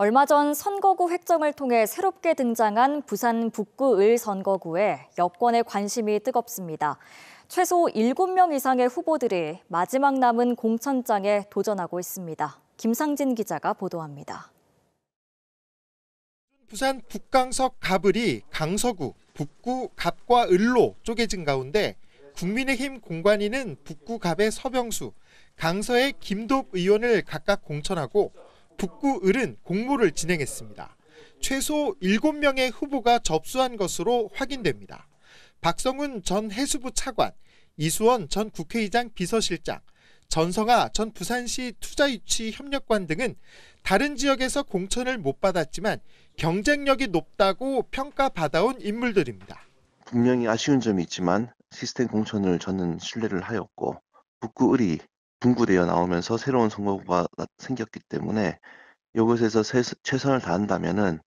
얼마 전 선거구 획정을 통해 새롭게 등장한 부산 북구을 선거구에 여권의 관심이 뜨겁습니다. 최소 7명 이상의 후보들이 마지막 남은 공천장에 도전하고 있습니다. 김상진 기자가 보도합니다. 부산 북강석 갑을이 강서구, 북구 갑과 을로 쪼개진 가운데 국민의힘 공관위는 북구 갑의 서병수, 강서의 김돕 의원을 각각 공천하고 북구 을은 공모를 진행했습니다. 최소 7명의 후보가 접수한 것으로 확인됩니다. 박성훈 전 해수부 차관, 이수원 전 국회의장 비서실장, 전성아 전 부산시 투자유치 협력관 등은 다른 지역에서 공천을 못 받았지만 경쟁력이 높다고 평가받아온 인물들입니다. 분명히 아쉬운 점이 있지만 시스템 공천을 저는 신뢰를 하였고 북구을이 분구되어 나오면서 새로운 선거구가 생겼기 때문에 이곳에서 최선을 다한다면은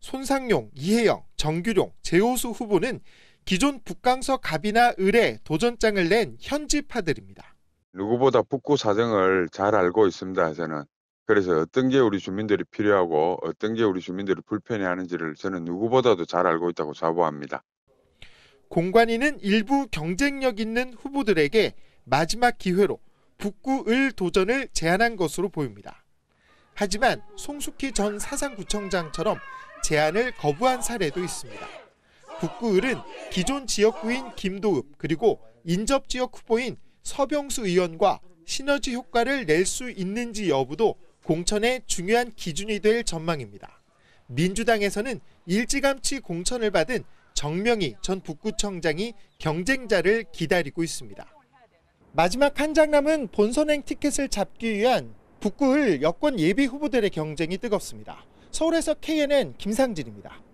손상용, 이혜영, 정규룡, 재호수 후보는 기존 북강서 갑이나 을에 도전장을 낸 현지파들입니다. 누구보다 북구 사정을 잘 알고 있습니다. 저는 그래서 어떤 게 우리 주민들이 필요하고 어떤 게 우리 주민들이 불편해하는지를 저는 누구보다도 잘 알고 있다고 자부합니다. 공관위는 일부 경쟁력 있는 후보들에게 마지막 기회로 북구을 도전을 제안한 것으로 보입니다. 하지만 송숙희 전 사상구청장처럼 제안을 거부한 사례도 있습니다. 북구을은 기존 지역구인 김도읍 그리고 인접 지역 후보인 서병수 의원과 시너지 효과를 낼 수 있는지 여부도 공천의 중요한 기준이 될 전망입니다. 민주당에서는 일찌감치 공천을 받은 정명희 전 북구청장이 경쟁자를 기다리고 있습니다. 마지막 한 장 남은 본선행 티켓을 잡기 위한 북구을 여권 예비 후보들의 경쟁이 뜨겁습니다. 서울에서 KNN 김상진입니다.